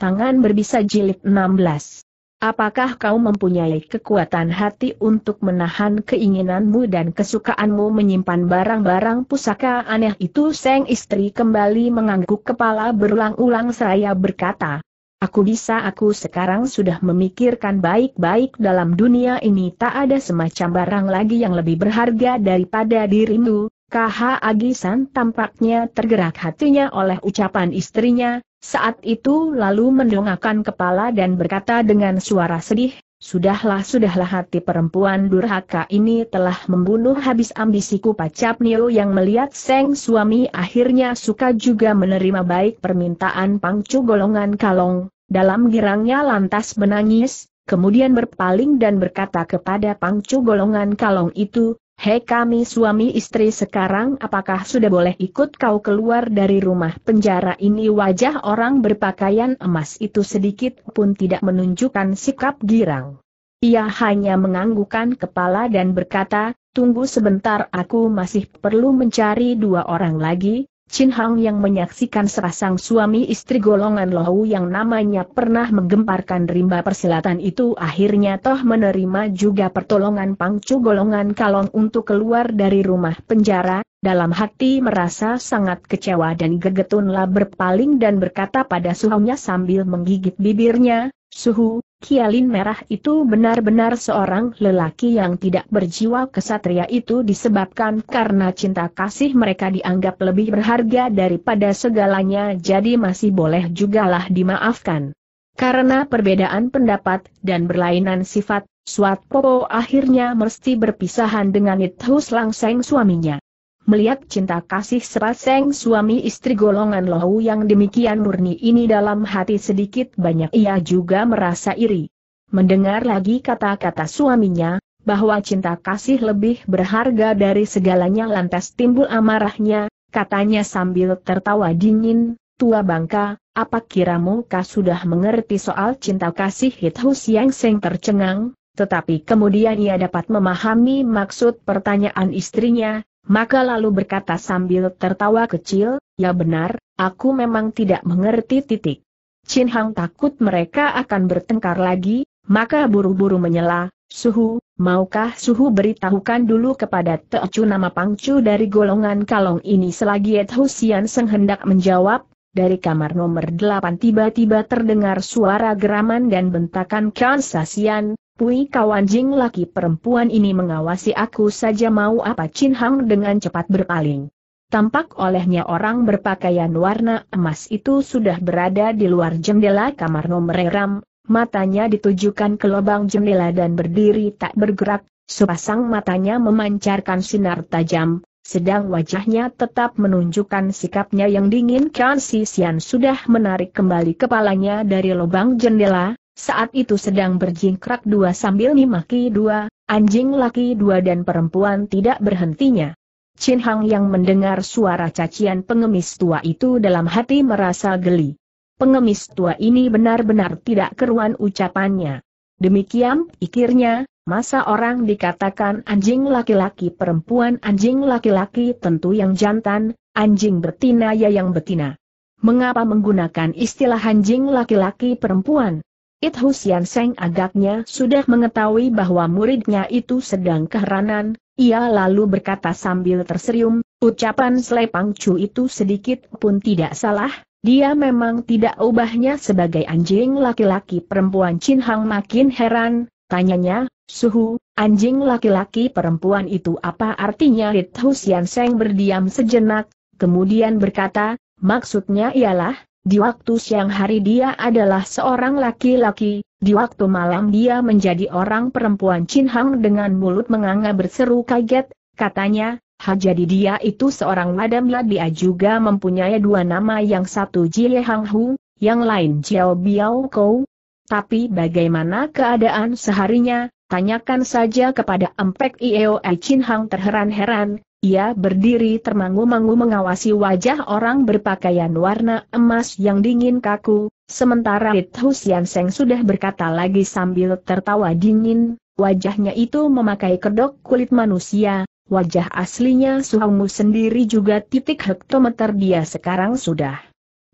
Tangan berbisa jilid 16. Apakah kau mempunyai kekuatan hati untuk menahan keinginanmu dan kesukaanmu menyimpan barang-barang pusaka aneh itu? Seng istri kembali mengangguk kepala berulang-ulang seraya berkata, Aku bisa aku sekarang sudah memikirkan baik-baik dalam dunia ini tak ada semacam barang lagi yang lebih berharga daripada dirimu. KH Agisan tampaknya tergerak hatinya oleh ucapan istrinya, saat itu lalu mendongakkan kepala dan berkata dengan suara sedih, Sudahlah sudahlah hati perempuan durhaka ini telah membunuh habis ambisiku pacap Nio yang melihat Seng suami akhirnya suka juga menerima baik permintaan pangcu golongan kalong, dalam girangnya lantas menangis, kemudian berpaling dan berkata kepada pangcu golongan kalong itu, Hei kami suami istri sekarang apakah sudah boleh ikut kau keluar dari rumah penjara ini wajah orang berpakaian emas itu sedikit pun tidak menunjukkan sikap girang. Ia hanya menganggukkan kepala dan berkata, tunggu sebentar aku masih perlu mencari dua orang lagi, Chin Hang yang menyaksikan serasang suami istri golongan Lohu yang namanya pernah menggemparkan rimba persilatan itu akhirnya toh menerima juga pertolongan pangcu golongan kalong untuk keluar dari rumah penjara, dalam hati merasa sangat kecewa dan gegetunlah berpaling dan berkata pada suhunya sambil menggigit bibirnya, Suhu, Kialin Merah itu benar-benar seorang lelaki yang tidak berjiwa kesatria itu disebabkan karena cinta kasih mereka dianggap lebih berharga daripada segalanya jadi masih boleh jugalah dimaafkan. Karena perbedaan pendapat dan berlainan sifat, Suat Popo akhirnya mesti berpisahan dengan Ithus Langseng suaminya melihat cinta kasih sepasang suami istri golongan lohu yang demikian murni ini dalam hati sedikit banyak ia juga merasa iri. Mendengar lagi kata-kata suaminya, bahwa cinta kasih lebih berharga dari segalanya lantas timbul amarahnya, katanya sambil tertawa dingin, tua bangka, apa kiramu kah sudah mengerti soal cinta kasih Hithus yang seng tercengang? Tetapi kemudian ia dapat memahami maksud pertanyaan istrinya, maka lalu berkata sambil tertawa kecil, ya benar, aku memang tidak mengerti titik. Chin Hang takut mereka akan bertengkar lagi, maka buru-buru menyela, Suhu, maukah Suhu beritahukan dulu kepada Teocu nama Pangcu dari golongan kalong ini selagi Ed Husian Seng hendak menjawab, dari kamar nomor 8 tiba-tiba terdengar suara geraman dan bentakan kansasian. Pui kawan jing laki perempuan ini mengawasi aku saja mau apa Chin Hang dengan cepat berpaling. Tampak olehnya orang berpakaian warna emas itu sudah berada di luar jendela kamar nomor Ram, matanya ditujukan ke lubang jendela dan berdiri tak bergerak, sepasang matanya memancarkan sinar tajam, sedang wajahnya tetap menunjukkan sikapnya yang dingin Kansi Sian sudah menarik kembali kepalanya dari lubang jendela, saat itu sedang berjingkrak dua sambil dimaki dua, anjing laki dua dan perempuan tidak berhentinya. Chin Hang yang mendengar suara cacian pengemis tua itu dalam hati merasa geli. Pengemis tua ini benar-benar tidak keruan ucapannya. Demikian pikirnya, masa orang dikatakan anjing laki-laki perempuan anjing laki-laki tentu yang jantan, anjing betina ya yang betina. Mengapa menggunakan istilah anjing laki-laki perempuan? It Sian Seng agaknya sudah mengetahui bahwa muridnya itu sedang keheranan, ia lalu berkata sambil tersenyum, ucapan Selepang Chu itu sedikit pun tidak salah, dia memang tidak ubahnya sebagai anjing laki-laki perempuan Chin Hang makin heran, tanyanya, Suhu, anjing laki-laki perempuan itu apa artinya It Sian Seng berdiam sejenak, kemudian berkata, maksudnya ialah, di waktu siang hari dia adalah seorang laki-laki, di waktu malam dia menjadi orang perempuan Chin Hang dengan mulut menganga berseru kaget, katanya, ha jadi dia itu seorang madam ya dia juga mempunyai dua nama yang satu Jie Hang Hu, yang lain Jiao Biao Kou. Tapi bagaimana keadaan seharinya, tanyakan saja kepada Empek Ieo Ai Chin Hang terheran-heran, ia berdiri termangu-mangu mengawasi wajah orang berpakaian warna emas yang dingin kaku, sementara It Husian Seng sudah berkata lagi sambil tertawa dingin, wajahnya itu memakai kedok kulit manusia, wajah aslinya Suhongmu sendiri juga titik hektometer dia sekarang sudah.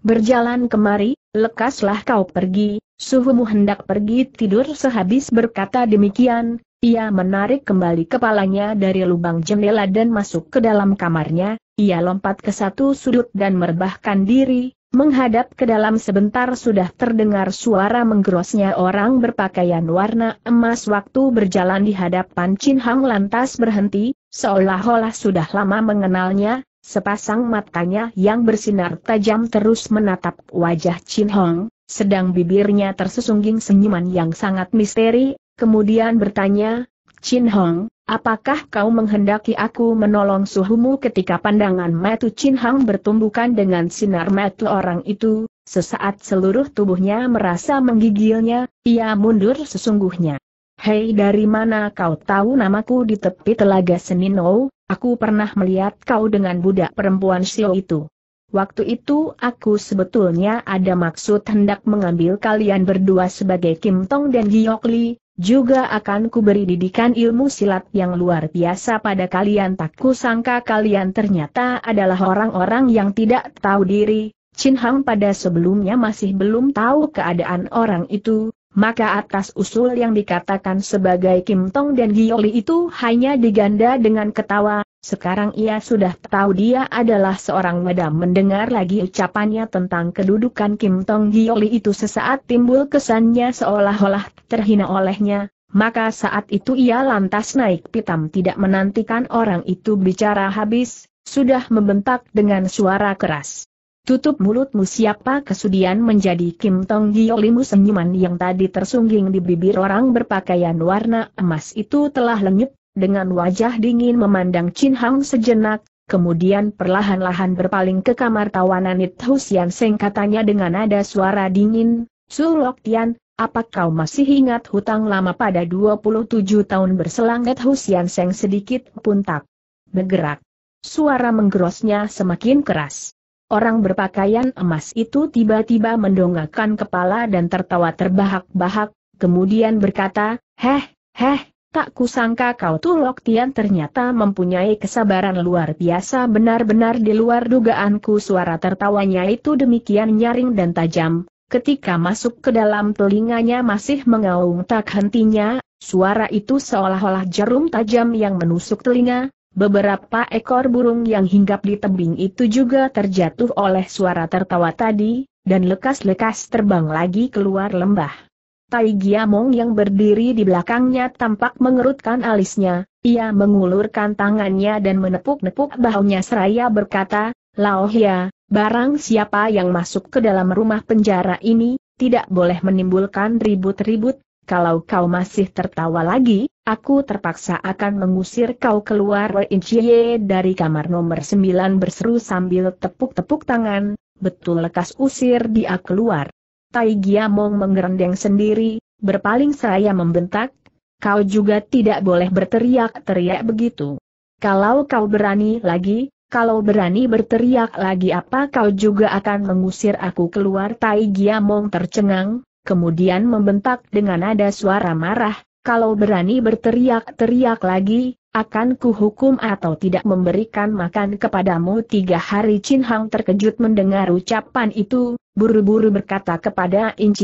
Berjalan kemari, lekaslah kau pergi, Suhumu hendak pergi tidur sehabis berkata demikian, ia menarik kembali kepalanya dari lubang jendela dan masuk ke dalam kamarnya, ia lompat ke satu sudut dan merebahkan diri, menghadap ke dalam sebentar sudah terdengar suara menggerosnya orang berpakaian warna emas waktu berjalan di hadapan Chin Hang lantas berhenti, seolah-olah sudah lama mengenalnya, sepasang matanya yang bersinar tajam terus menatap wajah Chin Hong, sedang bibirnya tersesungging senyuman yang sangat misteri, Kemudian bertanya, Chin Hong, apakah kau menghendaki aku menolong suhumu ketika pandangan metu Chin Hong bertumbukan dengan sinar metu orang itu, sesaat seluruh tubuhnya merasa menggigilnya, ia mundur sesungguhnya. Hei dari mana kau tahu namaku di tepi telaga Senino, aku pernah melihat kau dengan budak perempuan Xiao itu. Waktu itu aku sebetulnya ada maksud hendak mengambil kalian berdua sebagai Kim Tong dan Giok Li, juga akan kuberi didikan ilmu silat yang luar biasa pada kalian tak kusangka kalian ternyata adalah orang-orang yang tidak tahu diri, Chin Hang pada sebelumnya masih belum tahu keadaan orang itu, maka atas usul yang dikatakan sebagai Kim Tong dan Gioli itu hanya diganda dengan ketawa, sekarang ia sudah tahu dia adalah seorang weda mendengar lagi ucapannya tentang kedudukan Kim Tong Gioli itu sesaat timbul kesannya seolah-olah terhina olehnya, maka saat itu ia lantas naik pitam tidak menantikan orang itu bicara habis, sudah membentak dengan suara keras. Tutup mulutmu siapa kesudian menjadi Kim Tong Giolimu senyuman yang tadi tersungging di bibir orang berpakaian warna emas itu telah lenyap, dengan wajah dingin memandang Chin Hang sejenak, kemudian perlahan-lahan berpaling ke kamar tawanan It Husian Seng katanya dengan nada suara dingin, Sulok Tian, apa kau masih ingat hutang lama pada 27 tahun berselang It Husian Seng sedikit pun tak bergerak. Suara menggerosnya semakin keras. Orang berpakaian emas itu tiba-tiba mendongakkan kepala dan tertawa terbahak-bahak, kemudian berkata, Heh, heh, Tak kusangka kau tuh Tian ternyata mempunyai kesabaran luar biasa benar-benar di luar dugaanku suara tertawanya itu demikian nyaring dan tajam, ketika masuk ke dalam telinganya masih mengaung tak hentinya, suara itu seolah-olah jarum tajam yang menusuk telinga, beberapa ekor burung yang hinggap di tebing itu juga terjatuh oleh suara tertawa tadi, dan lekas-lekas terbang lagi keluar lembah. Tai Giamong yang berdiri di belakangnya tampak mengerutkan alisnya, ia mengulurkan tangannya dan menepuk-nepuk bahunya seraya berkata, Laohia, barang siapa yang masuk ke dalam rumah penjara ini, tidak boleh menimbulkan ribut-ribut, kalau kau masih tertawa lagi, aku terpaksa akan mengusir kau keluar Inchie dari kamar nomor 9 berseru sambil tepuk-tepuk tangan, betul lekas usir dia keluar. Tai Giamong menggerendeng sendiri, berpaling seraya membentak, kau juga tidak boleh berteriak-teriak begitu. Kalau kau berani lagi, kalau berani berteriak lagi apa kau juga akan mengusir aku keluar Tai Giamong tercengang, kemudian membentak dengan nada suara marah, kalau berani berteriak-teriak lagi, akan kuhukum atau tidak memberikan makan kepadamu tiga hari Chin Hang terkejut mendengar ucapan itu, buru-buru berkata kepada In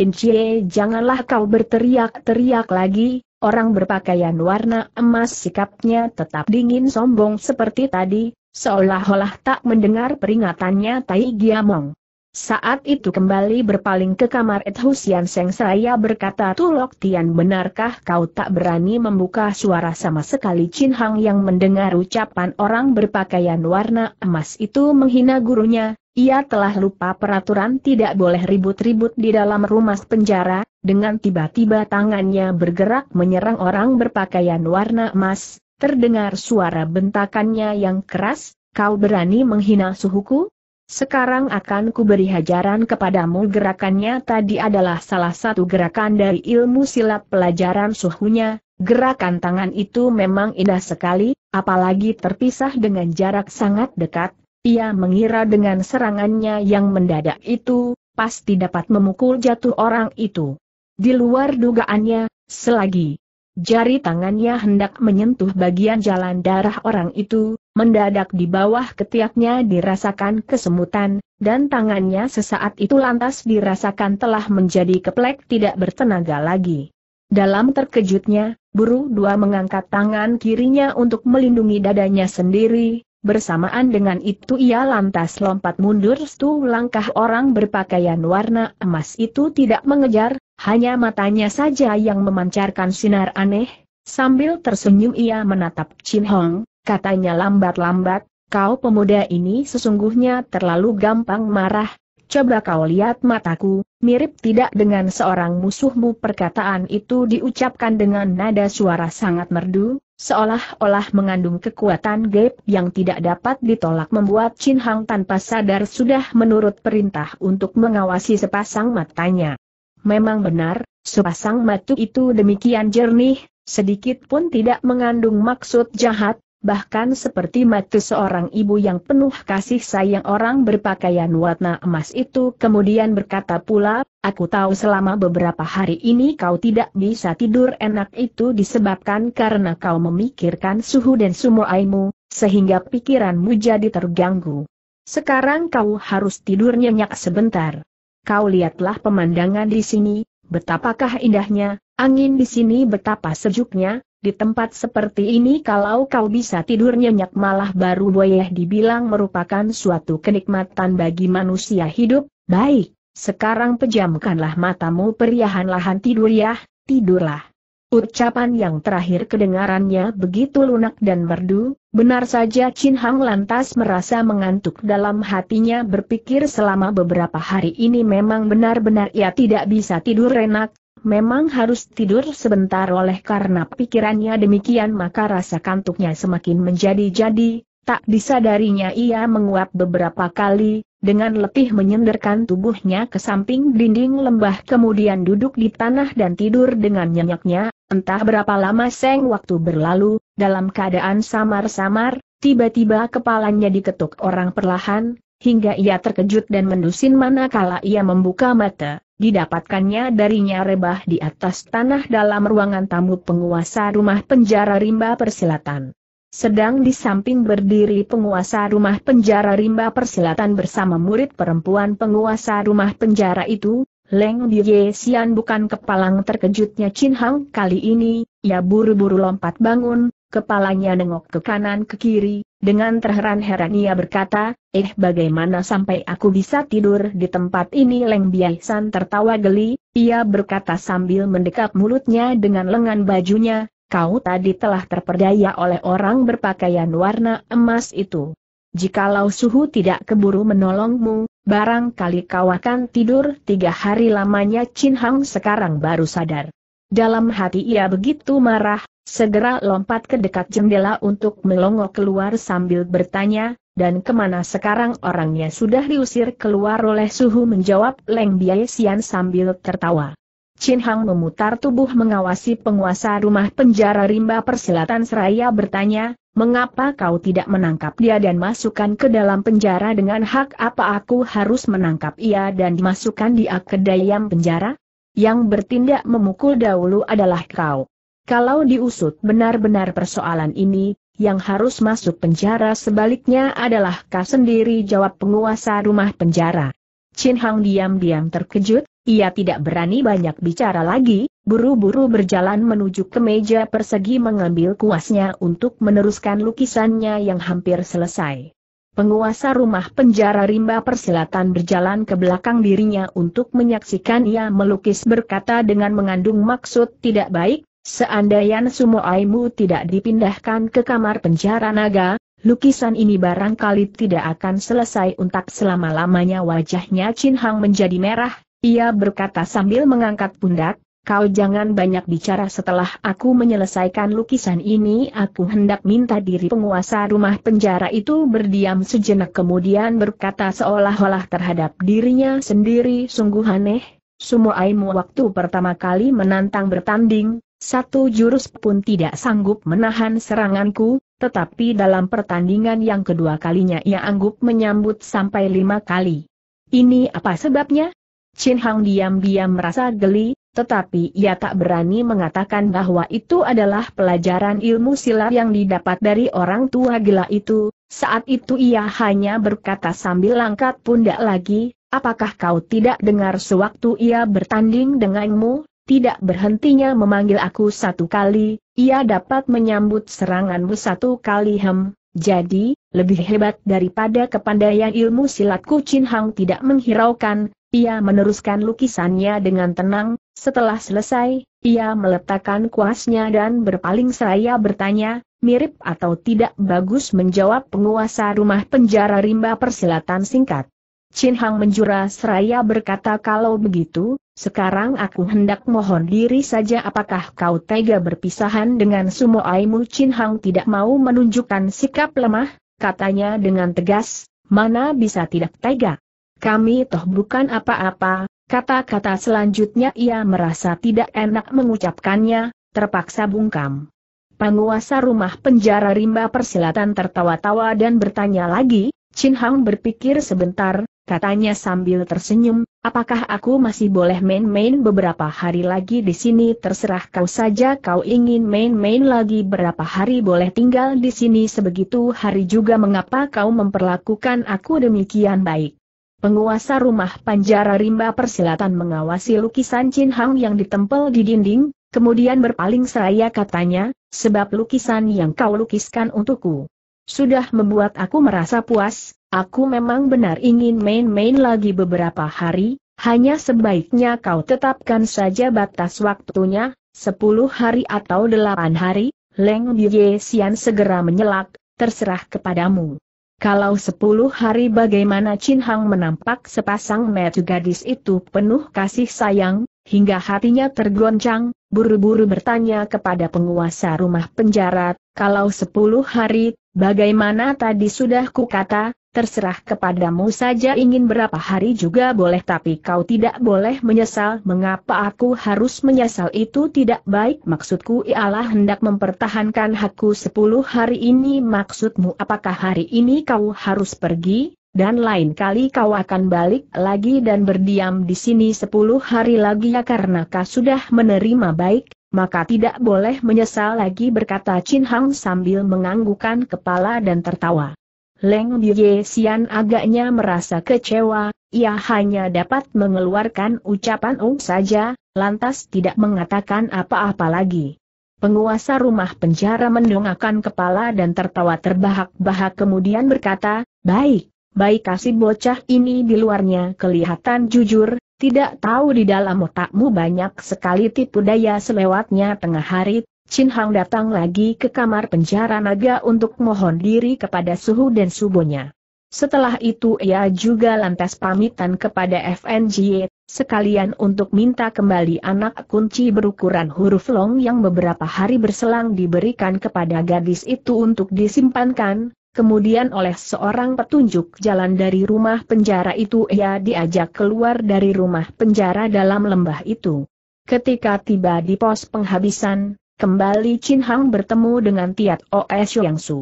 In Chie janganlah kau berteriak-teriak lagi, orang berpakaian warna emas sikapnya tetap dingin sombong seperti tadi, seolah-olah tak mendengar peringatannya Tai Giamong. Saat itu kembali berpaling ke kamar Ed Husian Seng Seraya berkata Tulok Tian benarkah kau tak berani membuka suara sama sekali Chin Hang yang mendengar ucapan orang berpakaian warna emas itu menghina gurunya, ia telah lupa peraturan tidak boleh ribut-ribut di dalam rumah penjara, dengan tiba-tiba tangannya bergerak menyerang orang berpakaian warna emas, terdengar suara bentakannya yang keras, kau berani menghina suhuku? Sekarang akan kuberi hajaran kepadamu gerakannya tadi adalah salah satu gerakan dari ilmu silat pelajaran suhunya, gerakan tangan itu memang indah sekali, apalagi terpisah dengan jarak sangat dekat, ia mengira dengan serangannya yang mendadak itu, pasti dapat memukul jatuh orang itu. Di luar dugaannya, selagi Jari tangannya hendak menyentuh bagian jalan darah orang itu, mendadak di bawah ketiaknya dirasakan kesemutan, dan tangannya sesaat itu lantas dirasakan telah menjadi keplek tidak bertenaga lagi. Dalam terkejutnya, buru dua mengangkat tangan kirinya untuk melindungi dadanya sendiri, bersamaan dengan itu ia lantas lompat mundur setu langkah orang berpakaian warna emas itu tidak mengejar, hanya matanya saja yang memancarkan sinar aneh, sambil tersenyum ia menatap Chin Hong, katanya lambat-lambat, kau pemuda ini sesungguhnya terlalu gampang marah, coba kau lihat mataku, mirip tidak dengan seorang musuhmu perkataan itu diucapkan dengan nada suara sangat merdu, seolah-olah mengandung kekuatan gap yang tidak dapat ditolak membuat Chin Hong tanpa sadar sudah menurut perintah untuk mengawasi sepasang matanya. Memang benar, sepasang matu itu demikian jernih, sedikit pun tidak mengandung maksud jahat, bahkan seperti matu seorang ibu yang penuh kasih sayang orang berpakaian warna emas itu kemudian berkata pula, aku tahu selama beberapa hari ini kau tidak bisa tidur enak itu disebabkan karena kau memikirkan suhu dan sumuaimu, sehingga pikiranmu jadi terganggu. Sekarang kau harus tidur nyenyak sebentar kau lihatlah pemandangan di sini, betapakah indahnya, angin di sini betapa sejuknya, di tempat seperti ini kalau kau bisa tidur nyenyak malah baru boleh dibilang merupakan suatu kenikmatan bagi manusia hidup, baik, sekarang pejamkanlah matamu perlahan-lahan tidur ya, tidurlah. Ucapan yang terakhir kedengarannya begitu lunak dan merdu, benar saja Chin Hang lantas merasa mengantuk dalam hatinya berpikir selama beberapa hari ini memang benar-benar ia tidak bisa tidur enak, memang harus tidur sebentar oleh karena pikirannya demikian maka rasa kantuknya semakin menjadi-jadi, Tak disadarinya ia menguap beberapa kali, dengan letih menyenderkan tubuhnya ke samping dinding lembah kemudian duduk di tanah dan tidur dengan nyenyaknya, entah berapa lama seng waktu berlalu, dalam keadaan samar-samar, tiba-tiba kepalanya diketuk orang perlahan, hingga ia terkejut dan mendusin manakala ia membuka mata. Didapatkannya darinya rebah di atas tanah dalam ruangan tamu penguasa rumah penjara rimba persilatan. Sedang di samping berdiri penguasa rumah penjara rimba persilatan bersama murid perempuan penguasa rumah penjara itu, Leng Bie Xian bukan kepalang terkejutnya Chin Hang kali ini, ia buru-buru lompat bangun, kepalanya nengok ke kanan ke kiri, dengan terheran-heran ia berkata, eh bagaimana sampai aku bisa tidur di tempat ini Leng Biaisan tertawa geli, ia berkata sambil mendekap mulutnya dengan lengan bajunya, kau tadi telah terperdaya oleh orang berpakaian warna emas itu. Jikalau suhu tidak keburu menolongmu, barangkali kau akan tidur tiga hari lamanya Chin Hang sekarang baru sadar. Dalam hati ia begitu marah, segera lompat ke dekat jendela untuk melongo keluar sambil bertanya, dan kemana sekarang orangnya sudah diusir keluar oleh suhu menjawab Leng Biai sambil tertawa. Chin Hang memutar tubuh mengawasi penguasa rumah penjara rimba persilatan seraya bertanya, mengapa kau tidak menangkap dia dan masukkan ke dalam penjara dengan hak apa aku harus menangkap ia dan dimasukkan di ke dalam penjara? Yang bertindak memukul dahulu adalah kau. Kalau diusut benar-benar persoalan ini, yang harus masuk penjara sebaliknya adalah kau sendiri jawab penguasa rumah penjara. Chin Hang diam-diam terkejut, ia tidak berani banyak bicara lagi, buru-buru berjalan menuju ke meja persegi mengambil kuasnya untuk meneruskan lukisannya yang hampir selesai. Penguasa rumah penjara rimba persilatan berjalan ke belakang dirinya untuk menyaksikan ia melukis berkata dengan mengandung maksud tidak baik, seandainya semua aimu tidak dipindahkan ke kamar penjara naga, Lukisan ini barangkali tidak akan selesai untuk selama-lamanya wajahnya Chin Hang menjadi merah, ia berkata sambil mengangkat pundak, kau jangan banyak bicara setelah aku menyelesaikan lukisan ini aku hendak minta diri penguasa rumah penjara itu berdiam sejenak kemudian berkata seolah-olah terhadap dirinya sendiri sungguh aneh, semua aimu waktu pertama kali menantang bertanding, satu jurus pun tidak sanggup menahan seranganku, tetapi dalam pertandingan yang kedua kalinya ia anggup menyambut sampai lima kali. Ini apa sebabnya? Chin Hang diam-diam merasa geli, tetapi ia tak berani mengatakan bahwa itu adalah pelajaran ilmu silat yang didapat dari orang tua gila itu, saat itu ia hanya berkata sambil angkat pundak lagi, apakah kau tidak dengar sewaktu ia bertanding denganmu, tidak berhentinya memanggil aku satu kali, ia dapat menyambut seranganmu satu kali hem, jadi, lebih hebat daripada kepandaian ilmu silatku Chin Hang tidak menghiraukan, ia meneruskan lukisannya dengan tenang, setelah selesai, ia meletakkan kuasnya dan berpaling seraya bertanya, mirip atau tidak bagus menjawab penguasa rumah penjara rimba persilatan singkat. Chin Hang menjura seraya berkata kalau begitu, sekarang aku hendak mohon diri saja apakah kau tega berpisahan dengan Aimu? Chin Hang tidak mau menunjukkan sikap lemah, katanya dengan tegas, mana bisa tidak tega. Kami toh bukan apa-apa, kata-kata selanjutnya ia merasa tidak enak mengucapkannya, terpaksa bungkam. Penguasa rumah penjara rimba persilatan tertawa-tawa dan bertanya lagi, Chin Hang berpikir sebentar, katanya sambil tersenyum, apakah aku masih boleh main-main beberapa hari lagi di sini terserah kau saja kau ingin main-main lagi berapa hari boleh tinggal di sini sebegitu hari juga mengapa kau memperlakukan aku demikian baik. Penguasa rumah penjara rimba persilatan mengawasi lukisan Chin Hang yang ditempel di dinding, kemudian berpaling seraya katanya, sebab lukisan yang kau lukiskan untukku. Sudah membuat aku merasa puas, Aku memang benar ingin main-main lagi beberapa hari, hanya sebaiknya kau tetapkan saja batas waktunya, 10 hari atau 8 hari, Leng Ye Xian segera menyelak, terserah kepadamu. Kalau 10 hari bagaimana Chin Hang menampak sepasang metu gadis itu penuh kasih sayang, hingga hatinya tergoncang, buru-buru bertanya kepada penguasa rumah penjara, kalau 10 hari, bagaimana tadi sudah kukata, terserah kepadamu saja ingin berapa hari juga boleh tapi kau tidak boleh menyesal mengapa aku harus menyesal itu tidak baik maksudku ialah hendak mempertahankan hakku sepuluh hari ini maksudmu apakah hari ini kau harus pergi? Dan lain kali kau akan balik lagi dan berdiam di sini sepuluh hari lagi ya karena kau sudah menerima baik, maka tidak boleh menyesal lagi berkata Chin Hang sambil menganggukan kepala dan tertawa. Leng Ye Sian agaknya merasa kecewa, ia hanya dapat mengeluarkan ucapan ung saja, lantas tidak mengatakan apa-apa lagi. Penguasa rumah penjara mendongakkan kepala dan tertawa terbahak-bahak kemudian berkata, Baik, baik kasih bocah ini di luarnya kelihatan jujur, tidak tahu di dalam otakmu banyak sekali tipu daya selewatnya tengah hari, Chin Hang datang lagi ke kamar penjara naga untuk mohon diri kepada suhu dan subonya. Setelah itu ia juga lantas pamitan kepada FNJ, sekalian untuk minta kembali anak kunci berukuran huruf long yang beberapa hari berselang diberikan kepada gadis itu untuk disimpankan, kemudian oleh seorang petunjuk jalan dari rumah penjara itu ia diajak keluar dari rumah penjara dalam lembah itu. Ketika tiba di pos penghabisan, Kembali Chin Hang bertemu dengan Tiat Oe Yang Su.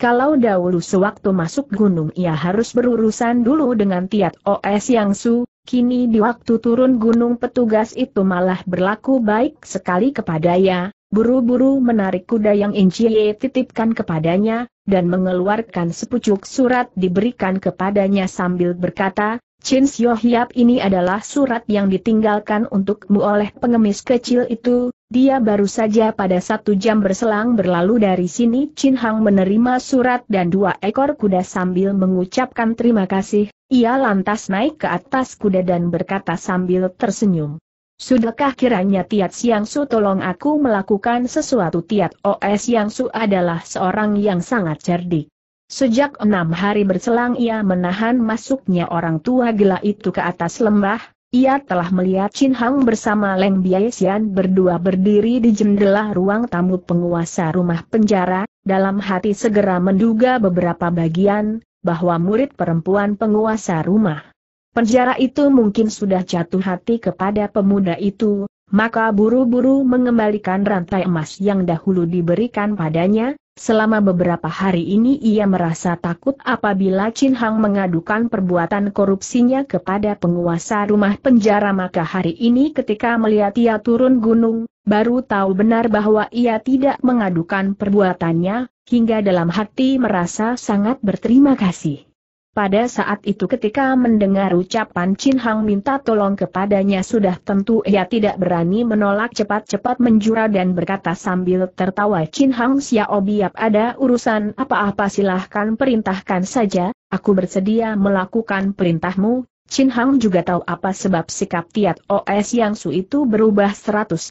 Kalau dahulu sewaktu masuk gunung ia harus berurusan dulu dengan Tiat Oes Yang Su, kini di waktu turun gunung petugas itu malah berlaku baik sekali kepada kepadanya, buru-buru menarik kuda yang Incie titipkan kepadanya, dan mengeluarkan sepucuk surat diberikan kepadanya sambil berkata, Chin Sio Hiap ini adalah surat yang ditinggalkan untukmu oleh pengemis kecil itu, dia baru saja pada satu jam berselang berlalu dari sini Chin Hang menerima surat dan dua ekor kuda sambil mengucapkan terima kasih, ia lantas naik ke atas kuda dan berkata sambil tersenyum. Sudahkah kiranya Tiat Siang Su tolong aku melakukan sesuatu Tiat OS Yang Su adalah seorang yang sangat cerdik. Sejak enam hari berselang ia menahan masuknya orang tua gila itu ke atas lembah, ia telah melihat Chin Hang bersama Leng Biaisian berdua berdiri di jendela ruang tamu penguasa rumah penjara, dalam hati segera menduga beberapa bagian, bahwa murid perempuan penguasa rumah penjara itu mungkin sudah jatuh hati kepada pemuda itu, maka buru-buru mengembalikan rantai emas yang dahulu diberikan padanya, Selama beberapa hari ini ia merasa takut apabila Chin Hang mengadukan perbuatan korupsinya kepada penguasa rumah penjara maka hari ini ketika melihat ia turun gunung, baru tahu benar bahwa ia tidak mengadukan perbuatannya, hingga dalam hati merasa sangat berterima kasih. Pada saat itu ketika mendengar ucapan Chin Hang minta tolong kepadanya sudah tentu ia tidak berani menolak cepat-cepat menjura dan berkata sambil tertawa Chin Hang Xiao Biap ada urusan apa-apa silahkan perintahkan saja, aku bersedia melakukan perintahmu. Chin Hang juga tahu apa sebab sikap Tiat OS yang Su itu berubah 180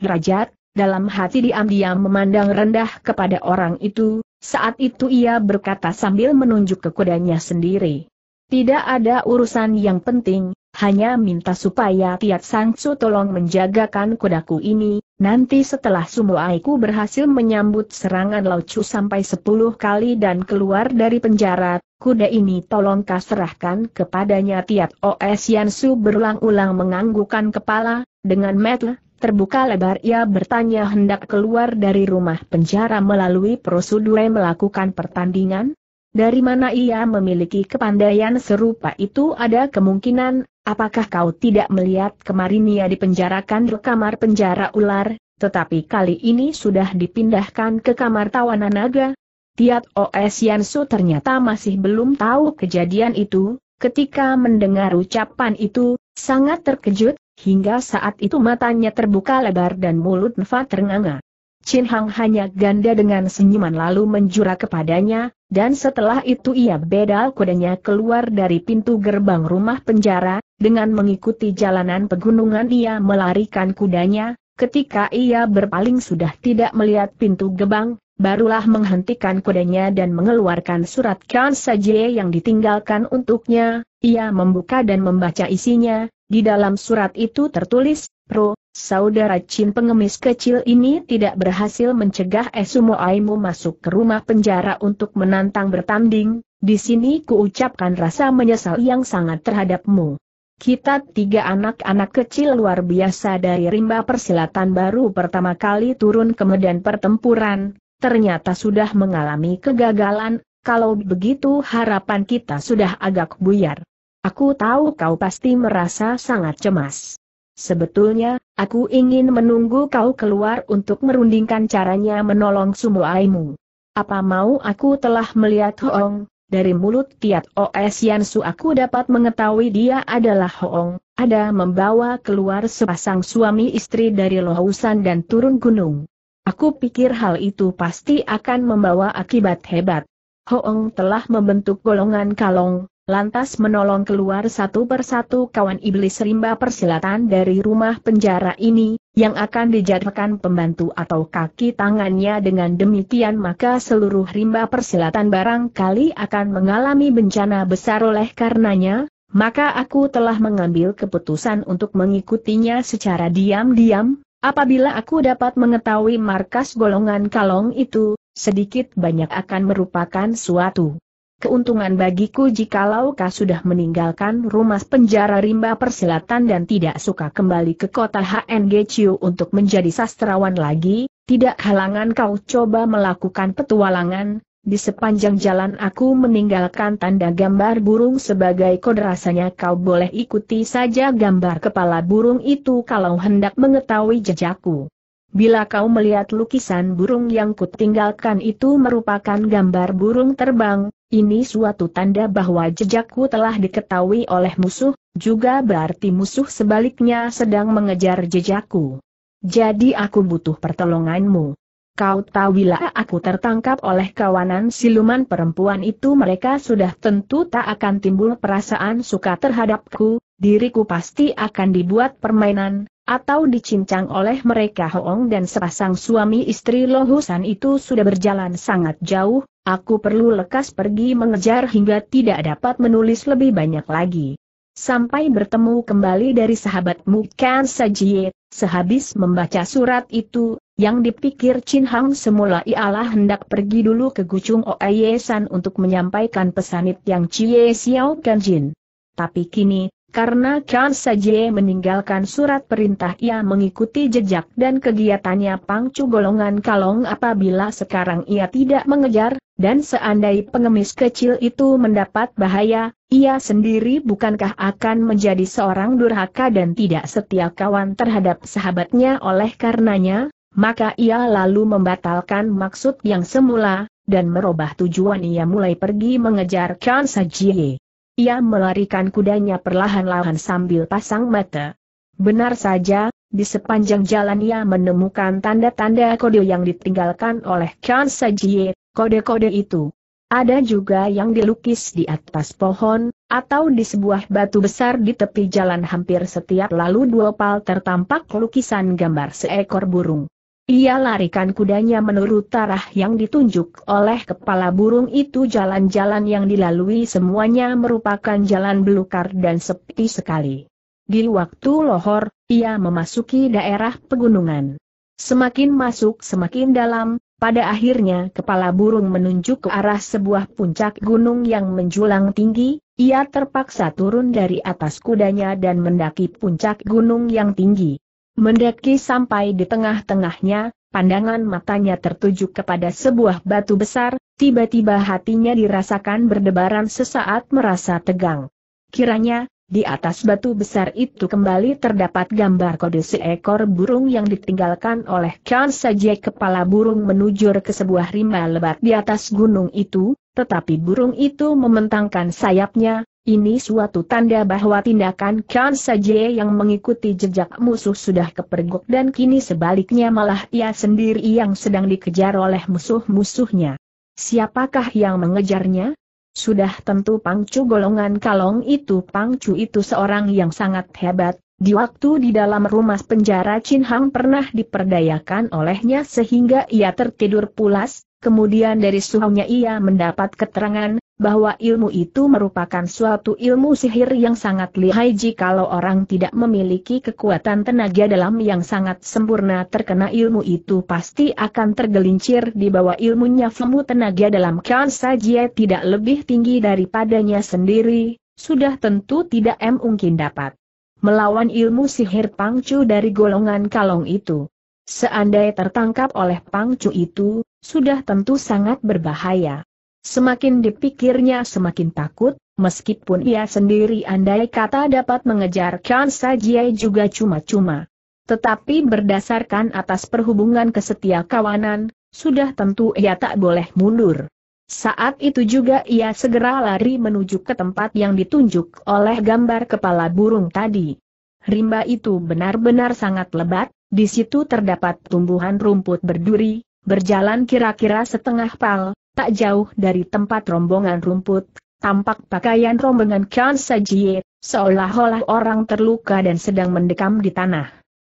derajat, dalam hati diam-diam memandang rendah kepada orang itu, saat itu ia berkata sambil menunjuk ke kudanya sendiri. Tidak ada urusan yang penting, hanya minta supaya Tiat Sangsu tolong menjagakan kudaku ini, nanti setelah Sumuaiku berhasil menyambut serangan Laucu sampai 10 kali dan keluar dari penjara, kuda ini tolong kaserahkan kepadanya Tiat Os Yansu berulang-ulang menganggukan kepala, dengan metel, Terbuka lebar ia bertanya hendak keluar dari rumah penjara melalui prosedur melakukan pertandingan? Dari mana ia memiliki kepandaian serupa itu ada kemungkinan, apakah kau tidak melihat kemarin ia dipenjarakan di kamar penjara ular, tetapi kali ini sudah dipindahkan ke kamar tawanan naga? Tiat Os Yansu ternyata masih belum tahu kejadian itu, ketika mendengar ucapan itu, sangat terkejut, hingga saat itu matanya terbuka lebar dan mulut Nfa ternganga. Chin Hang hanya ganda dengan senyuman lalu menjura kepadanya, dan setelah itu ia bedal kudanya keluar dari pintu gerbang rumah penjara, dengan mengikuti jalanan pegunungan ia melarikan kudanya, ketika ia berpaling sudah tidak melihat pintu gerbang, barulah menghentikan kudanya dan mengeluarkan surat Khan yang ditinggalkan untuknya, ia membuka dan membaca isinya, di dalam surat itu tertulis, Pro, saudara Chin pengemis kecil ini tidak berhasil mencegah Esumo Aimu masuk ke rumah penjara untuk menantang bertanding, di sini kuucapkan rasa menyesal yang sangat terhadapmu. Kita tiga anak-anak kecil luar biasa dari rimba persilatan baru pertama kali turun ke medan pertempuran, ternyata sudah mengalami kegagalan, kalau begitu harapan kita sudah agak buyar. Aku tahu kau pasti merasa sangat cemas. Sebetulnya, aku ingin menunggu kau keluar untuk merundingkan caranya menolong sumuaimu. Apa mau aku telah melihat Hoong, dari mulut Tiat O.S. Yansu aku dapat mengetahui dia adalah Hoong, ada membawa keluar sepasang suami istri dari Lohusan dan turun gunung. Aku pikir hal itu pasti akan membawa akibat hebat. Hoong telah membentuk golongan kalong, lantas menolong keluar satu persatu kawan iblis rimba persilatan dari rumah penjara ini, yang akan dijadikan pembantu atau kaki tangannya dengan demikian maka seluruh rimba persilatan barangkali akan mengalami bencana besar oleh karenanya, maka aku telah mengambil keputusan untuk mengikutinya secara diam-diam, Apabila aku dapat mengetahui markas golongan kalong itu, sedikit banyak akan merupakan suatu keuntungan bagiku jikalau kau sudah meninggalkan rumah penjara rimba persilatan dan tidak suka kembali ke kota HNG Chiu untuk menjadi sastrawan lagi, tidak halangan kau coba melakukan petualangan, di sepanjang jalan aku meninggalkan tanda gambar burung sebagai kode rasanya kau boleh ikuti saja gambar kepala burung itu kalau hendak mengetahui jejakku. Bila kau melihat lukisan burung yang kutinggalkan itu merupakan gambar burung terbang, ini suatu tanda bahwa jejakku telah diketahui oleh musuh, juga berarti musuh sebaliknya sedang mengejar jejakku. Jadi aku butuh pertolonganmu. Kau tahu bila aku tertangkap oleh kawanan siluman perempuan itu mereka sudah tentu tak akan timbul perasaan suka terhadapku, diriku pasti akan dibuat permainan, atau dicincang oleh mereka Hoong dan sepasang suami istri Lohusan itu sudah berjalan sangat jauh, aku perlu lekas pergi mengejar hingga tidak dapat menulis lebih banyak lagi. Sampai bertemu kembali dari sahabatmu Kan Sajie, sehabis membaca surat itu, yang dipikir Chin Hang semula ialah hendak pergi dulu ke Gucung Oayesan untuk menyampaikan pesanit yang Cie Xiao Kan Jin. Tapi kini, karena Chan Sajie meninggalkan surat perintah ia mengikuti jejak dan kegiatannya pangcu golongan kalong apabila sekarang ia tidak mengejar, dan seandai pengemis kecil itu mendapat bahaya, ia sendiri bukankah akan menjadi seorang durhaka dan tidak setia kawan terhadap sahabatnya oleh karenanya, maka ia lalu membatalkan maksud yang semula, dan merubah tujuan ia mulai pergi mengejar Chan Sajie. Ia melarikan kudanya perlahan-lahan sambil pasang mata. Benar saja, di sepanjang jalan ia menemukan tanda-tanda kode yang ditinggalkan oleh Khan Sajie, kode-kode itu. Ada juga yang dilukis di atas pohon, atau di sebuah batu besar di tepi jalan hampir setiap lalu dua pal tertampak lukisan gambar seekor burung. Ia larikan kudanya menurut arah yang ditunjuk oleh kepala burung itu jalan-jalan yang dilalui semuanya merupakan jalan belukar dan sepi sekali. Di waktu lohor, ia memasuki daerah pegunungan. Semakin masuk semakin dalam, pada akhirnya kepala burung menunjuk ke arah sebuah puncak gunung yang menjulang tinggi, ia terpaksa turun dari atas kudanya dan mendaki puncak gunung yang tinggi. Mendaki sampai di tengah-tengahnya, pandangan matanya tertuju kepada sebuah batu besar, tiba-tiba hatinya dirasakan berdebaran sesaat merasa tegang. Kiranya, di atas batu besar itu kembali terdapat gambar kode seekor burung yang ditinggalkan oleh Khan Saja kepala burung menujur ke sebuah rimba lebat di atas gunung itu, tetapi burung itu mementangkan sayapnya, ini suatu tanda bahwa tindakan Kan Saje yang mengikuti jejak musuh sudah kepergok dan kini sebaliknya malah ia sendiri yang sedang dikejar oleh musuh-musuhnya. Siapakah yang mengejarnya? Sudah tentu Pangcu golongan kalong itu Pangcu itu seorang yang sangat hebat, di waktu di dalam rumah penjara Chin Hang pernah diperdayakan olehnya sehingga ia tertidur pulas, Kemudian dari suhunya ia mendapat keterangan, bahwa ilmu itu merupakan suatu ilmu sihir yang sangat lihai jika orang tidak memiliki kekuatan tenaga dalam yang sangat sempurna terkena ilmu itu pasti akan tergelincir di bawah ilmunya Femu tenaga dalam kan saja tidak lebih tinggi daripadanya sendiri, sudah tentu tidak mungkin dapat melawan ilmu sihir pangcu dari golongan kalong itu. Seandainya tertangkap oleh pangcu itu, sudah tentu sangat berbahaya. Semakin dipikirnya semakin takut, meskipun ia sendiri andai kata dapat mengejar Kansa Sajie juga cuma-cuma. Tetapi berdasarkan atas perhubungan kesetia kawanan, sudah tentu ia tak boleh mundur. Saat itu juga ia segera lari menuju ke tempat yang ditunjuk oleh gambar kepala burung tadi. Rimba itu benar-benar sangat lebat, di situ terdapat tumbuhan rumput berduri, Berjalan kira-kira setengah pal, tak jauh dari tempat rombongan rumput, tampak pakaian rombongan Khan Sajie, seolah-olah orang terluka dan sedang mendekam di tanah.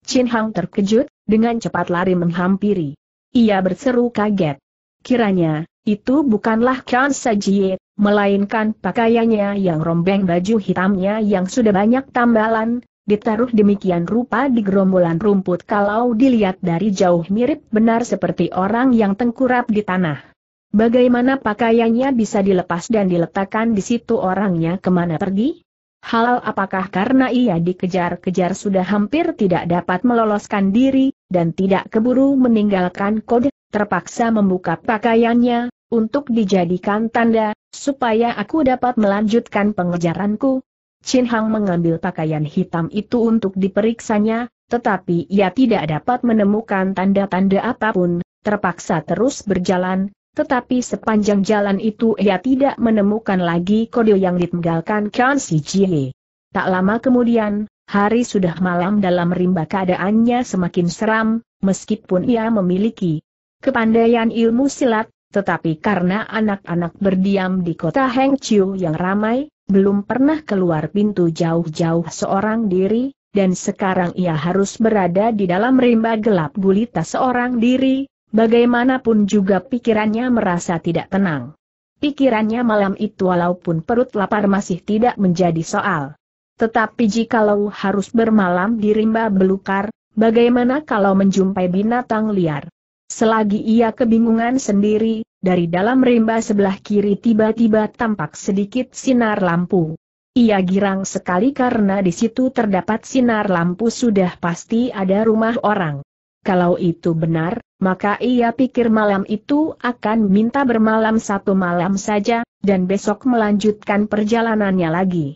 Chin Hang terkejut, dengan cepat lari menghampiri. Ia berseru kaget. Kiranya, itu bukanlah Khan Sajie, melainkan pakaiannya yang rombeng baju hitamnya yang sudah banyak tambalan, ditaruh demikian rupa di gerombolan rumput kalau dilihat dari jauh mirip benar seperti orang yang tengkurap di tanah. Bagaimana pakaiannya bisa dilepas dan diletakkan di situ orangnya kemana pergi? Hal apakah karena ia dikejar-kejar sudah hampir tidak dapat meloloskan diri, dan tidak keburu meninggalkan kode, terpaksa membuka pakaiannya, untuk dijadikan tanda, supaya aku dapat melanjutkan pengejaranku, Chin Hang mengambil pakaian hitam itu untuk diperiksanya, tetapi ia tidak dapat menemukan tanda-tanda apapun, terpaksa terus berjalan, tetapi sepanjang jalan itu ia tidak menemukan lagi kode yang ditinggalkan Kan Si Jie. Tak lama kemudian, hari sudah malam dalam rimba keadaannya semakin seram, meskipun ia memiliki kepandaian ilmu silat, tetapi karena anak-anak berdiam di kota Hengqiu yang ramai, belum pernah keluar pintu jauh-jauh seorang diri, dan sekarang ia harus berada di dalam rimba gelap gulita seorang diri, bagaimanapun juga pikirannya merasa tidak tenang. Pikirannya malam itu walaupun perut lapar masih tidak menjadi soal. Tetapi jikalau harus bermalam di rimba belukar, bagaimana kalau menjumpai binatang liar? Selagi ia kebingungan sendiri, dari dalam rimba sebelah kiri tiba-tiba tampak sedikit sinar lampu. Ia girang sekali karena di situ terdapat sinar lampu sudah pasti ada rumah orang. Kalau itu benar, maka ia pikir malam itu akan minta bermalam satu malam saja, dan besok melanjutkan perjalanannya lagi.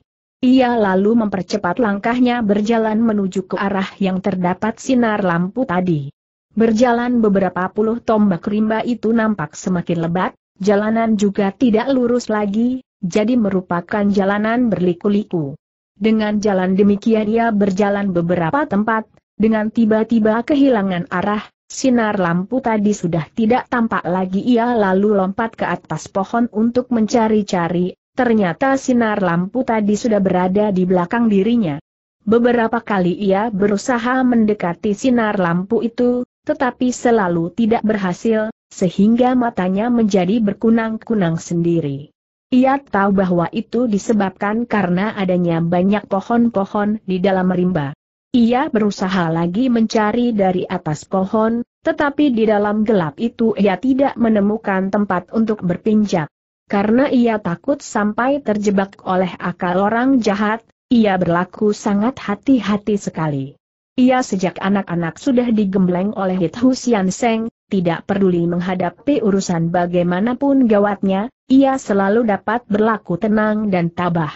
Ia lalu mempercepat langkahnya berjalan menuju ke arah yang terdapat sinar lampu tadi. Berjalan beberapa puluh tombak rimba itu nampak semakin lebat, jalanan juga tidak lurus lagi, jadi merupakan jalanan berliku-liku. Dengan jalan demikian ia berjalan beberapa tempat, dengan tiba-tiba kehilangan arah, sinar lampu tadi sudah tidak tampak lagi ia lalu lompat ke atas pohon untuk mencari-cari, ternyata sinar lampu tadi sudah berada di belakang dirinya. Beberapa kali ia berusaha mendekati sinar lampu itu, tetapi selalu tidak berhasil, sehingga matanya menjadi berkunang-kunang sendiri. Ia tahu bahwa itu disebabkan karena adanya banyak pohon-pohon di dalam rimba. Ia berusaha lagi mencari dari atas pohon, tetapi di dalam gelap itu ia tidak menemukan tempat untuk berpinjak. Karena ia takut sampai terjebak oleh akal orang jahat, ia berlaku sangat hati-hati sekali. Ia sejak anak-anak sudah digembleng oleh Hit Husian Seng, tidak peduli menghadapi urusan bagaimanapun gawatnya, ia selalu dapat berlaku tenang dan tabah.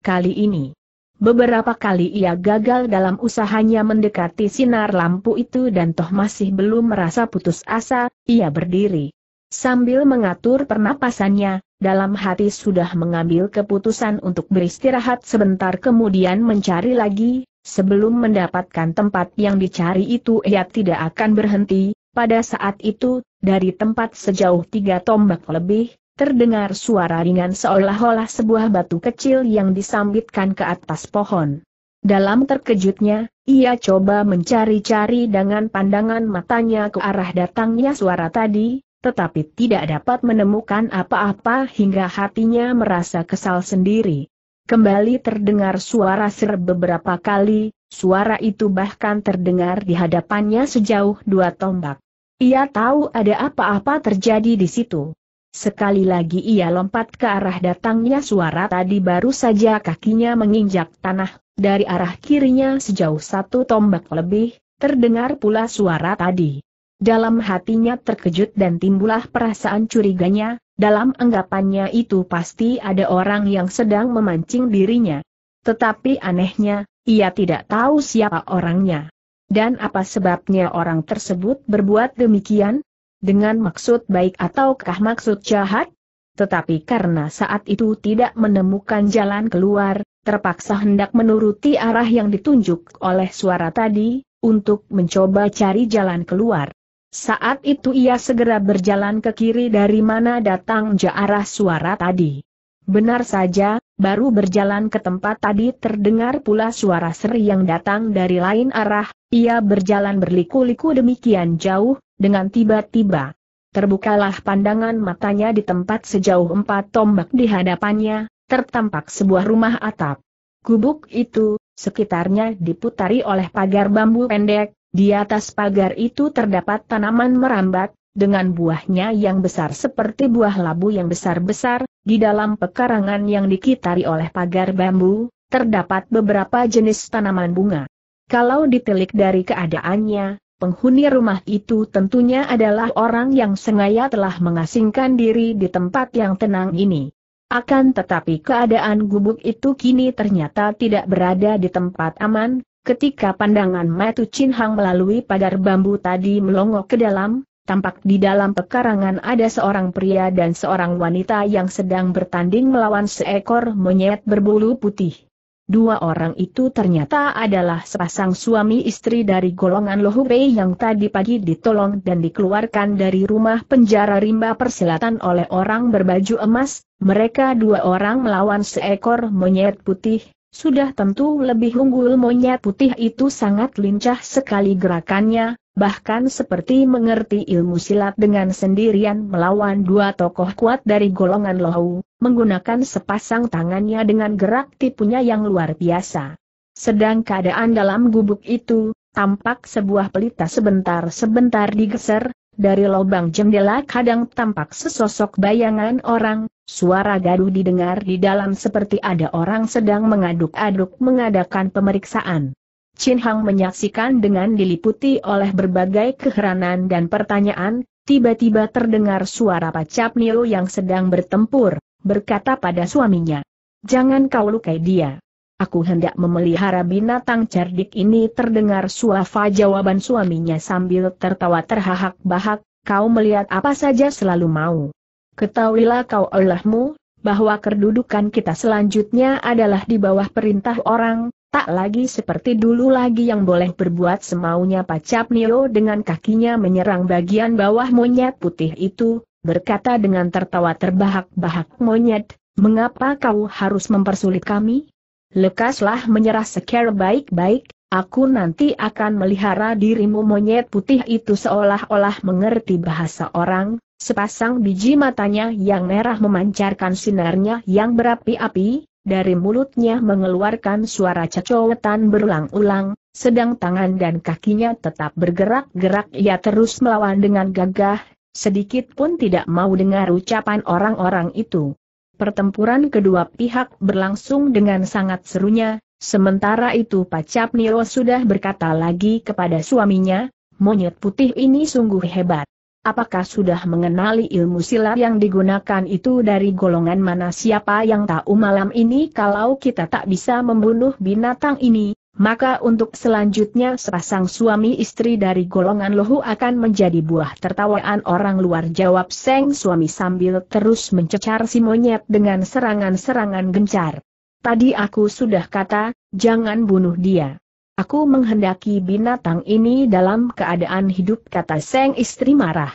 Kali ini, beberapa kali ia gagal dalam usahanya mendekati sinar lampu itu dan toh masih belum merasa putus asa, ia berdiri. Sambil mengatur pernapasannya, dalam hati sudah mengambil keputusan untuk beristirahat sebentar kemudian mencari lagi, Sebelum mendapatkan tempat yang dicari itu ia tidak akan berhenti, pada saat itu, dari tempat sejauh tiga tombak lebih, terdengar suara ringan seolah-olah sebuah batu kecil yang disambitkan ke atas pohon. Dalam terkejutnya, ia coba mencari-cari dengan pandangan matanya ke arah datangnya suara tadi, tetapi tidak dapat menemukan apa-apa hingga hatinya merasa kesal sendiri. Kembali terdengar suara ser beberapa kali, suara itu bahkan terdengar di hadapannya sejauh dua tombak. Ia tahu ada apa-apa terjadi di situ. Sekali lagi ia lompat ke arah datangnya suara tadi baru saja kakinya menginjak tanah, dari arah kirinya sejauh satu tombak lebih, terdengar pula suara tadi. Dalam hatinya terkejut dan timbullah perasaan curiganya, dalam anggapannya itu pasti ada orang yang sedang memancing dirinya. Tetapi anehnya, ia tidak tahu siapa orangnya. Dan apa sebabnya orang tersebut berbuat demikian? Dengan maksud baik ataukah maksud jahat? Tetapi karena saat itu tidak menemukan jalan keluar, terpaksa hendak menuruti arah yang ditunjuk oleh suara tadi, untuk mencoba cari jalan keluar. Saat itu ia segera berjalan ke kiri dari mana datang jarah suara tadi. Benar saja, baru berjalan ke tempat tadi terdengar pula suara seri yang datang dari lain arah, ia berjalan berliku-liku demikian jauh, dengan tiba-tiba. Terbukalah pandangan matanya di tempat sejauh empat tombak di hadapannya, tertampak sebuah rumah atap. Kubuk itu, sekitarnya diputari oleh pagar bambu pendek, di atas pagar itu terdapat tanaman merambat, dengan buahnya yang besar seperti buah labu yang besar-besar, di dalam pekarangan yang dikitari oleh pagar bambu, terdapat beberapa jenis tanaman bunga. Kalau ditelik dari keadaannya, penghuni rumah itu tentunya adalah orang yang sengaja telah mengasingkan diri di tempat yang tenang ini. Akan tetapi keadaan gubuk itu kini ternyata tidak berada di tempat aman, Ketika pandangan Matu Chin Hang melalui pagar bambu tadi melongok ke dalam, tampak di dalam pekarangan ada seorang pria dan seorang wanita yang sedang bertanding melawan seekor monyet berbulu putih. Dua orang itu ternyata adalah sepasang suami istri dari golongan Lohubei yang tadi pagi ditolong dan dikeluarkan dari rumah penjara rimba persilatan oleh orang berbaju emas, mereka dua orang melawan seekor monyet putih, sudah tentu lebih unggul monyet putih itu sangat lincah sekali gerakannya, bahkan seperti mengerti ilmu silat dengan sendirian melawan dua tokoh kuat dari golongan lohu, menggunakan sepasang tangannya dengan gerak tipunya yang luar biasa. Sedang keadaan dalam gubuk itu, tampak sebuah pelita sebentar-sebentar digeser, dari lubang jendela kadang tampak sesosok bayangan orang, Suara gaduh didengar di dalam seperti ada orang sedang mengaduk-aduk mengadakan pemeriksaan. Chin Hang menyaksikan dengan diliputi oleh berbagai keheranan dan pertanyaan, tiba-tiba terdengar suara pacap Nio yang sedang bertempur, berkata pada suaminya, Jangan kau lukai dia. Aku hendak memelihara binatang cerdik ini terdengar suafa jawaban suaminya sambil tertawa terhahak-bahak, kau melihat apa saja selalu mau. Ketahuilah kau Allahmu, bahwa kedudukan kita selanjutnya adalah di bawah perintah orang, tak lagi seperti dulu lagi yang boleh berbuat semaunya Pacap Nio dengan kakinya menyerang bagian bawah monyet putih itu, berkata dengan tertawa terbahak-bahak monyet, mengapa kau harus mempersulit kami? Lekaslah menyerah secara baik-baik, Aku nanti akan melihara dirimu monyet putih itu seolah-olah mengerti bahasa orang, Sepasang biji matanya yang merah memancarkan sinarnya yang berapi-api, dari mulutnya mengeluarkan suara cecowetan berulang-ulang, sedang tangan dan kakinya tetap bergerak-gerak ia terus melawan dengan gagah, sedikit pun tidak mau dengar ucapan orang-orang itu. Pertempuran kedua pihak berlangsung dengan sangat serunya, sementara itu Pacap Niro sudah berkata lagi kepada suaminya, monyet putih ini sungguh hebat apakah sudah mengenali ilmu silat yang digunakan itu dari golongan mana siapa yang tahu malam ini kalau kita tak bisa membunuh binatang ini, maka untuk selanjutnya sepasang suami istri dari golongan lohu akan menjadi buah tertawaan orang luar jawab Seng suami sambil terus mencecar si monyet dengan serangan-serangan gencar. Tadi aku sudah kata, jangan bunuh dia. Aku menghendaki binatang ini dalam keadaan hidup kata Seng istri marah.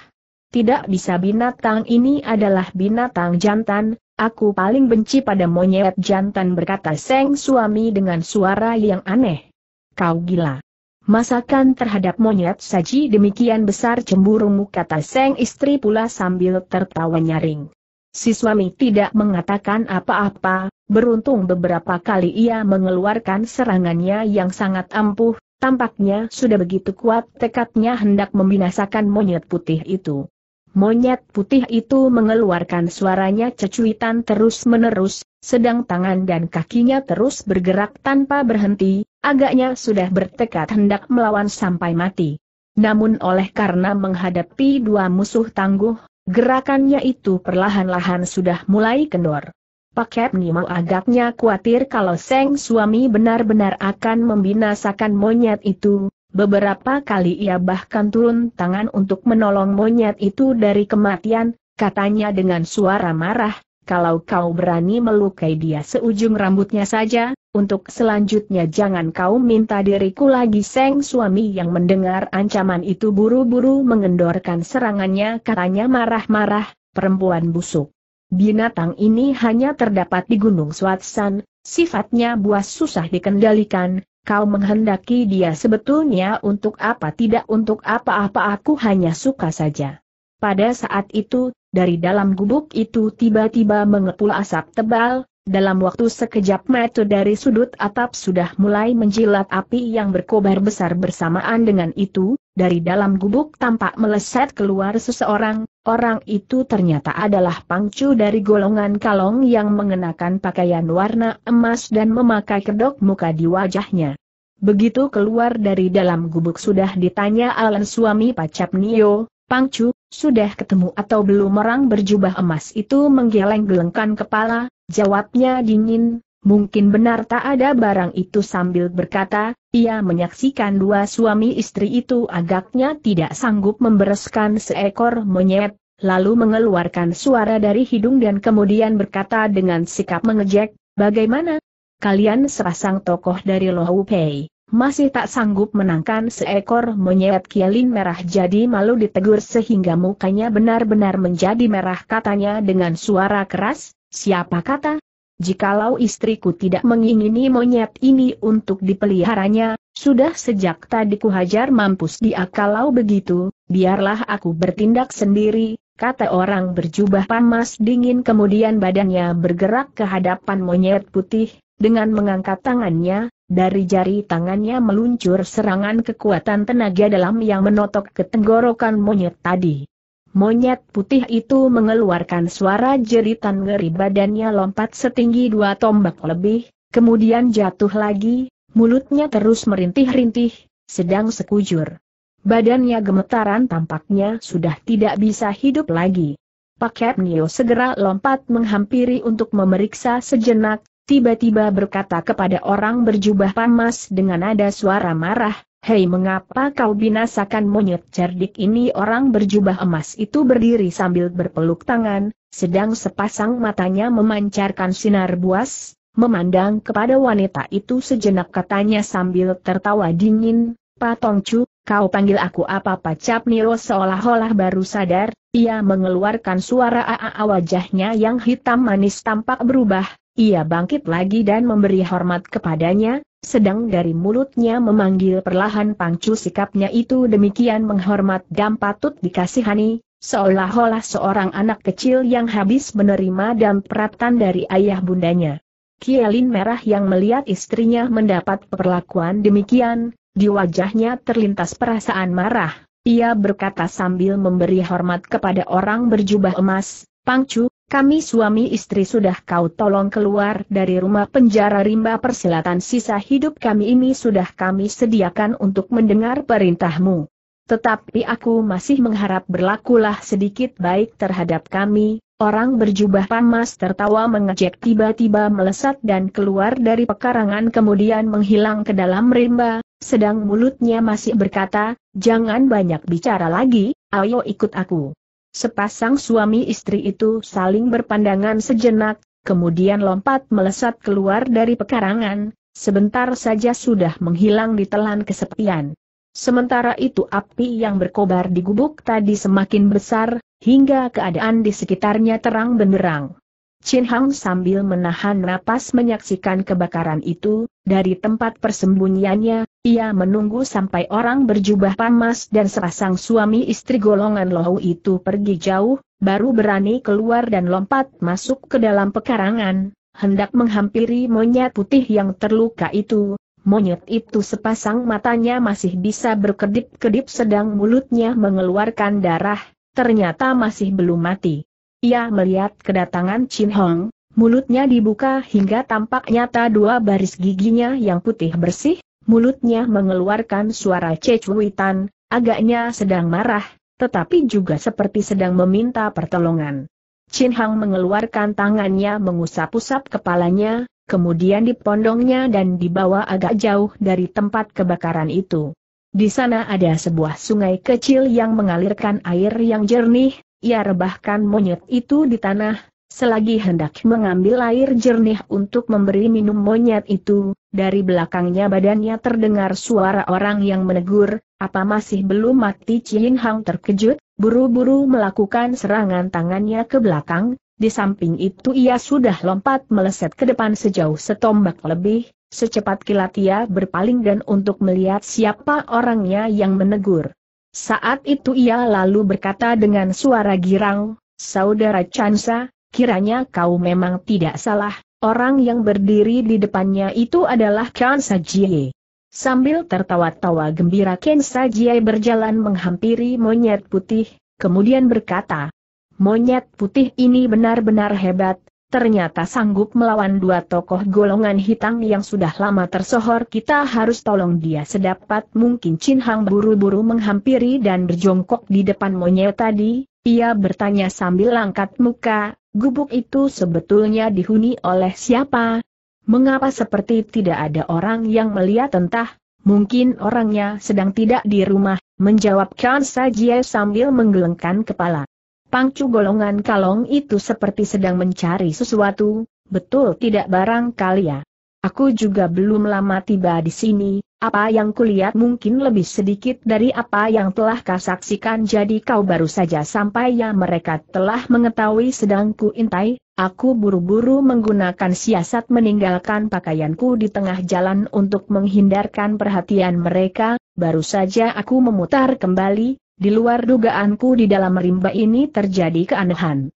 Tidak bisa binatang ini adalah binatang jantan, aku paling benci pada monyet jantan berkata Seng suami dengan suara yang aneh. Kau gila. Masakan terhadap monyet saji demikian besar cemburumu kata Seng istri pula sambil tertawa nyaring. Si suami tidak mengatakan apa-apa, beruntung beberapa kali ia mengeluarkan serangannya yang sangat ampuh, tampaknya sudah begitu kuat tekadnya hendak membinasakan monyet putih itu. Monyet putih itu mengeluarkan suaranya cecuitan terus-menerus, sedang tangan dan kakinya terus bergerak tanpa berhenti, agaknya sudah bertekad hendak melawan sampai mati. Namun oleh karena menghadapi dua musuh tangguh, Gerakannya itu perlahan-lahan sudah mulai kendor. Paket mau agaknya khawatir kalau Seng suami benar-benar akan membinasakan monyet itu, beberapa kali ia bahkan turun tangan untuk menolong monyet itu dari kematian, katanya dengan suara marah, kalau kau berani melukai dia seujung rambutnya saja, untuk selanjutnya jangan kau minta diriku lagi Seng suami yang mendengar ancaman itu buru-buru mengendorkan serangannya katanya marah-marah, perempuan busuk. Binatang ini hanya terdapat di Gunung Swatsan, sifatnya buas susah dikendalikan, kau menghendaki dia sebetulnya untuk apa tidak untuk apa-apa aku hanya suka saja. Pada saat itu, dari dalam gubuk itu tiba-tiba mengepul asap tebal, dalam waktu sekejap mata dari sudut atap sudah mulai menjilat api yang berkobar besar bersamaan dengan itu, dari dalam gubuk tampak meleset keluar seseorang, orang itu ternyata adalah pangcu dari golongan kalong yang mengenakan pakaian warna emas dan memakai kedok muka di wajahnya. Begitu keluar dari dalam gubuk sudah ditanya Alan suami pacap Nio, Pangcu, sudah ketemu atau belum orang berjubah emas itu menggeleng-gelengkan kepala, jawabnya dingin, mungkin benar tak ada barang itu sambil berkata, ia menyaksikan dua suami istri itu agaknya tidak sanggup membereskan seekor monyet, lalu mengeluarkan suara dari hidung dan kemudian berkata dengan sikap mengejek, bagaimana? Kalian sepasang tokoh dari Pei? masih tak sanggup menangkan seekor monyet kialin merah jadi malu ditegur sehingga mukanya benar-benar menjadi merah katanya dengan suara keras, siapa kata? Jikalau istriku tidak mengingini monyet ini untuk dipeliharanya, sudah sejak tadi kuhajar mampus dia kalau begitu, biarlah aku bertindak sendiri, kata orang berjubah panas dingin kemudian badannya bergerak ke hadapan monyet putih, dengan mengangkat tangannya, dari jari tangannya meluncur serangan kekuatan tenaga dalam yang menotok ke tenggorokan monyet tadi. Monyet putih itu mengeluarkan suara jeritan ngeri badannya lompat setinggi dua tombak lebih, kemudian jatuh lagi, mulutnya terus merintih-rintih, sedang sekujur. Badannya gemetaran tampaknya sudah tidak bisa hidup lagi. Paket Nio segera lompat menghampiri untuk memeriksa sejenak, tiba-tiba berkata kepada orang berjubah pamas dengan nada suara marah, Hei mengapa kau binasakan monyet cerdik ini orang berjubah emas itu berdiri sambil berpeluk tangan, sedang sepasang matanya memancarkan sinar buas, memandang kepada wanita itu sejenak katanya sambil tertawa dingin, "Pak Patongcu, kau panggil aku apa pacap Niro seolah-olah baru sadar, ia mengeluarkan suara aa wajahnya yang hitam manis tampak berubah, ia bangkit lagi dan memberi hormat kepadanya, sedang dari mulutnya memanggil perlahan pangcu sikapnya itu demikian menghormat dan patut dikasihani, seolah-olah seorang anak kecil yang habis menerima dan peratan dari ayah bundanya. Kielin merah yang melihat istrinya mendapat perlakuan demikian, di wajahnya terlintas perasaan marah. Ia berkata sambil memberi hormat kepada orang berjubah emas, Pangcu, kami suami istri sudah kau tolong keluar dari rumah penjara rimba persilatan sisa hidup kami ini sudah kami sediakan untuk mendengar perintahmu. Tetapi aku masih mengharap berlakulah sedikit baik terhadap kami, orang berjubah pamas tertawa mengejek tiba-tiba melesat dan keluar dari pekarangan kemudian menghilang ke dalam rimba, sedang mulutnya masih berkata, jangan banyak bicara lagi, ayo ikut aku. Sepasang suami istri itu saling berpandangan sejenak, kemudian lompat melesat keluar dari pekarangan, sebentar saja sudah menghilang di telan kesepian. Sementara itu api yang berkobar di gubuk tadi semakin besar, hingga keadaan di sekitarnya terang benderang. Chin Hang sambil menahan napas menyaksikan kebakaran itu, dari tempat persembunyiannya, ia menunggu sampai orang berjubah pamas dan serasang suami istri golongan lohu itu pergi jauh, baru berani keluar dan lompat masuk ke dalam pekarangan, hendak menghampiri monyet putih yang terluka itu. Monyet itu sepasang matanya masih bisa berkedip-kedip sedang mulutnya mengeluarkan darah, ternyata masih belum mati. Ia melihat kedatangan Chin Hong, mulutnya dibuka hingga tampak nyata dua baris giginya yang putih bersih, mulutnya mengeluarkan suara cecuitan, agaknya sedang marah, tetapi juga seperti sedang meminta pertolongan. Chin Hang mengeluarkan tangannya mengusap-usap kepalanya, kemudian dipondongnya dan dibawa agak jauh dari tempat kebakaran itu. Di sana ada sebuah sungai kecil yang mengalirkan air yang jernih, ia rebahkan monyet itu di tanah, selagi hendak mengambil air jernih untuk memberi minum monyet itu, dari belakangnya badannya terdengar suara orang yang menegur, apa masih belum mati Chin Hang terkejut, buru-buru melakukan serangan tangannya ke belakang, di samping itu ia sudah lompat meleset ke depan sejauh setombak lebih, secepat kilat ia berpaling dan untuk melihat siapa orangnya yang menegur. Saat itu ia lalu berkata dengan suara girang, Saudara Chansa, kiranya kau memang tidak salah, Orang yang berdiri di depannya itu adalah Kan Sajie. Sambil tertawa-tawa gembira Ken Sajie berjalan menghampiri monyet putih, kemudian berkata, Monyet putih ini benar-benar hebat, ternyata sanggup melawan dua tokoh golongan hitam yang sudah lama tersohor kita harus tolong dia sedapat mungkin Chin Hang buru-buru menghampiri dan berjongkok di depan monyet tadi, ia bertanya sambil langkat muka, Gubuk itu sebetulnya dihuni oleh siapa? Mengapa seperti tidak ada orang yang melihat entah, mungkin orangnya sedang tidak di rumah, menjawab Khan Sajie sambil menggelengkan kepala. Pangcu golongan kalong itu seperti sedang mencari sesuatu, betul tidak barangkali ya. Aku juga belum lama tiba di sini, apa yang kulihat mungkin lebih sedikit dari apa yang telah kau saksikan jadi kau baru saja sampai ya mereka telah mengetahui sedang ku intai, aku buru-buru menggunakan siasat meninggalkan pakaianku di tengah jalan untuk menghindarkan perhatian mereka, baru saja aku memutar kembali, di luar dugaanku di dalam rimba ini terjadi keanehan.